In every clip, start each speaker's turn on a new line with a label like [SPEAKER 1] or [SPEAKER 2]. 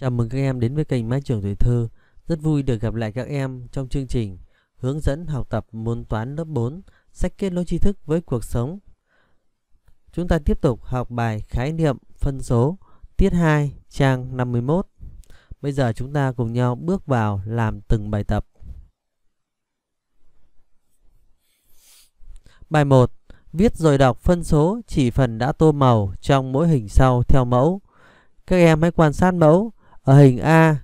[SPEAKER 1] Chào mừng các em đến với kênh Mái Trường Tuổi Thơ. Rất vui được gặp lại các em trong chương trình Hướng dẫn học tập môn toán lớp 4, sách kết nối tri thức với cuộc sống. Chúng ta tiếp tục học bài khái niệm phân số, tiết 2, trang 51. Bây giờ chúng ta cùng nhau bước vào làm từng bài tập. Bài 1. Viết rồi đọc phân số chỉ phần đã tô màu trong mỗi hình sau theo mẫu. Các em hãy quan sát mẫu, ở hình A,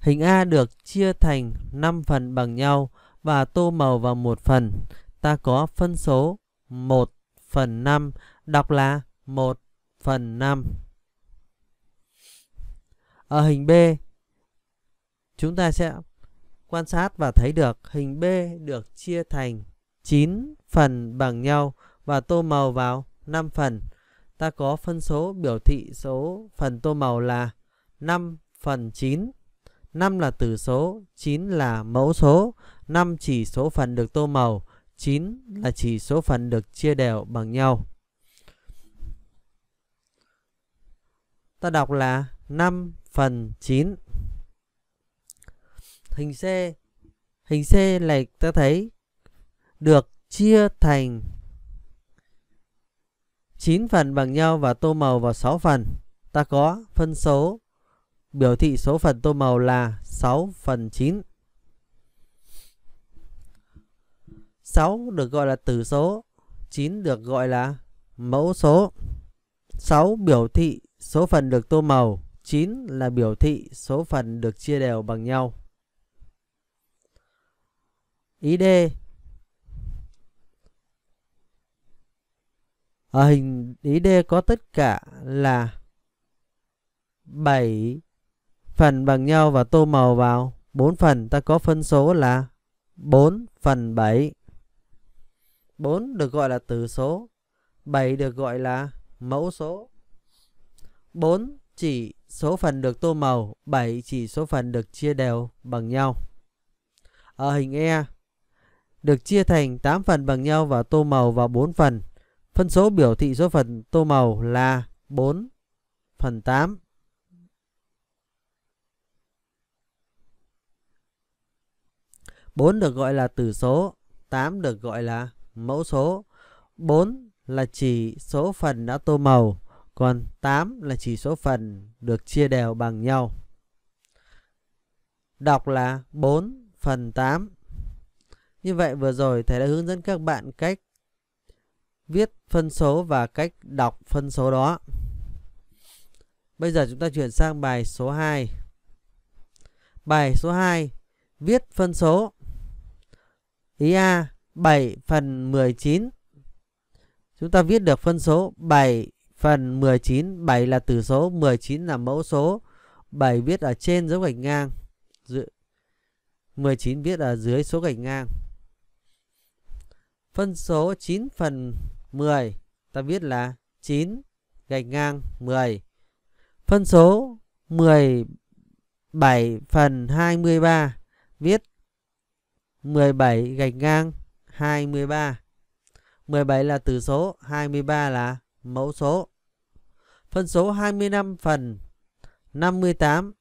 [SPEAKER 1] hình A được chia thành 5 phần bằng nhau và tô màu vào một phần. Ta có phân số 1 phần 5, đọc là 1 phần 5. Ở hình B, chúng ta sẽ quan sát và thấy được hình B được chia thành 9 phần bằng nhau và tô màu vào 5 phần. Ta có phân số biểu thị số phần tô màu là 5 phần 9. 5 là tử số, 9 là mẫu số, 5 chỉ số phần được tô màu, 9 là chỉ số phần được chia đều bằng nhau. Ta đọc là 5 phần 9. Hình C Hình C này ta thấy được chia thành 9 phần bằng nhau và tô màu vào 6 phần. Ta có phân số biểu thị số phần tô màu là 6 phần 9. 6 được gọi là tử số, 9 được gọi là mẫu số. 6 biểu thị số phần được tô màu, 9 là biểu thị số phần được chia đều bằng nhau. Ý D Ở hình ý D có tất cả là 7 phần bằng nhau và tô màu vào. 4 phần ta có phân số là 4 phần 7. 4 được gọi là tử số, 7 được gọi là mẫu số. 4 chỉ số phần được tô màu, 7 chỉ số phần được chia đều bằng nhau. Ở hình E, được chia thành 8 phần bằng nhau và tô màu vào 4 phần. Phân số biểu thị số phần tô màu là 4 phần 8. 4 được gọi là tử số, 8 được gọi là mẫu số, 4 là chỉ số phần đã tô màu, còn 8 là chỉ số phần được chia đều bằng nhau. Đọc là 4 phần 8. Như vậy vừa rồi thầy đã hướng dẫn các bạn cách viết phân số và cách đọc phân số đó. Bây giờ chúng ta chuyển sang bài số 2. Bài số 2 viết phân số. Ý A 7 phần 19 Chúng ta viết được phân số 7 phần 19 7 là tử số 19 là mẫu số 7 viết ở trên dấu gạch ngang 19 viết ở dưới số gạch ngang Phân số 9 phần 10 ta viết là 9 gạch ngang 10 Phân số 17 phần 23 viết 17 gạch ngang 23. 17 là từ số, 23 là mẫu số. Phân số 25 phần 58.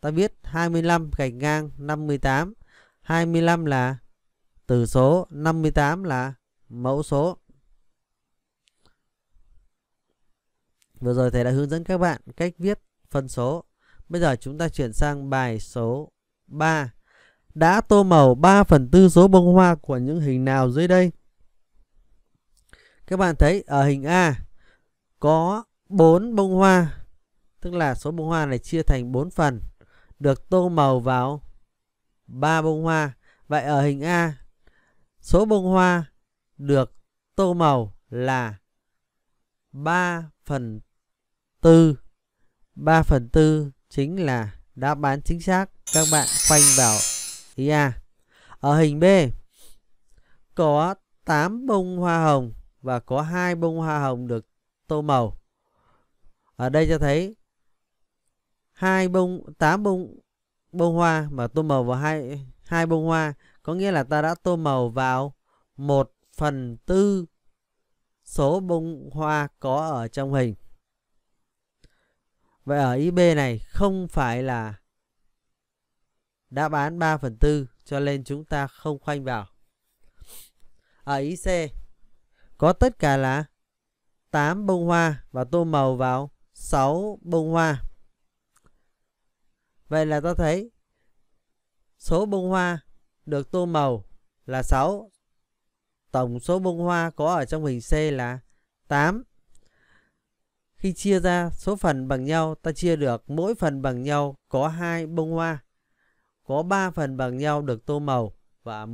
[SPEAKER 1] Ta viết 25 gạch ngang 58. 25 là từ số, 58 là mẫu số. Vừa rồi thầy đã hướng dẫn các bạn cách viết phân số. Bây giờ chúng ta chuyển sang bài số 3 đã tô màu 3 phần tư số bông hoa của những hình nào dưới đây? Các bạn thấy ở hình A có 4 bông hoa, tức là số bông hoa này chia thành 4 phần, được tô màu vào 3 bông hoa. Vậy ở hình A, số bông hoa được tô màu là 3 phần 4. 3 phần 4 chính là đáp án chính xác. Các bạn khoanh vào Yeah. À? Ở hình B có 8 bông hoa hồng và có hai bông hoa hồng được tô màu. Ở đây cho thấy hai bông 8 bông bông hoa mà tô màu vào hai hai bông hoa có nghĩa là ta đã tô màu vào 1 phần tư số bông hoa có ở trong hình. Vậy ở ý b này không phải là đã bán 3 phần tư cho nên chúng ta không khoanh vào. Ở ý C có tất cả là 8 bông hoa và tô màu vào 6 bông hoa. Vậy là ta thấy số bông hoa được tô màu là 6. Tổng số bông hoa có ở trong hình C là 8. Khi chia ra số phần bằng nhau, ta chia được mỗi phần bằng nhau có 2 bông hoa có 3 phần bằng nhau được tô màu và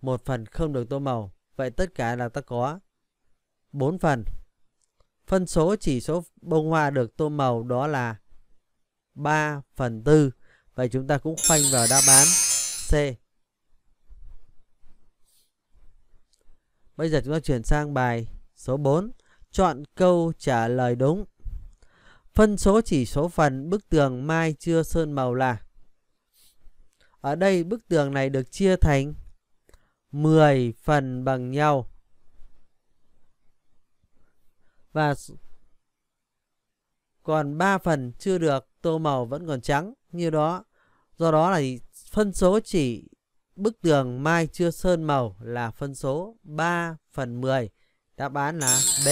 [SPEAKER 1] một phần không được tô màu. Vậy tất cả là ta có 4 phần. Phân số chỉ số bông hoa được tô màu đó là 3 phần 4. Vậy chúng ta cũng khoanh vào đáp án C. Bây giờ chúng ta chuyển sang bài số 4. Chọn câu trả lời đúng. Phân số chỉ số phần bức tường mai chưa sơn màu là Ở đây bức tường này được chia thành 10 phần bằng nhau Và còn 3 phần chưa được tô màu vẫn còn trắng như đó Do đó là phân số chỉ bức tường mai chưa sơn màu là phân số 3 phần 10 Đáp án là B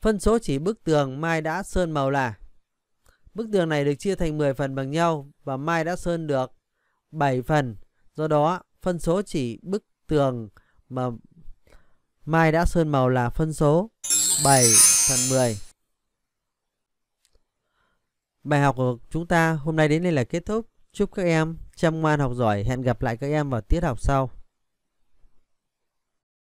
[SPEAKER 1] Phân số chỉ bức tường Mai đã sơn màu là Bức tường này được chia thành 10 phần bằng nhau và Mai đã sơn được 7 phần. Do đó, phân số chỉ bức tường mà Mai đã sơn màu là phân số 7 phần 10. Bài học của chúng ta hôm nay đến đây là kết thúc. Chúc các em chăm ngoan học giỏi. Hẹn gặp lại các em vào tiết học sau.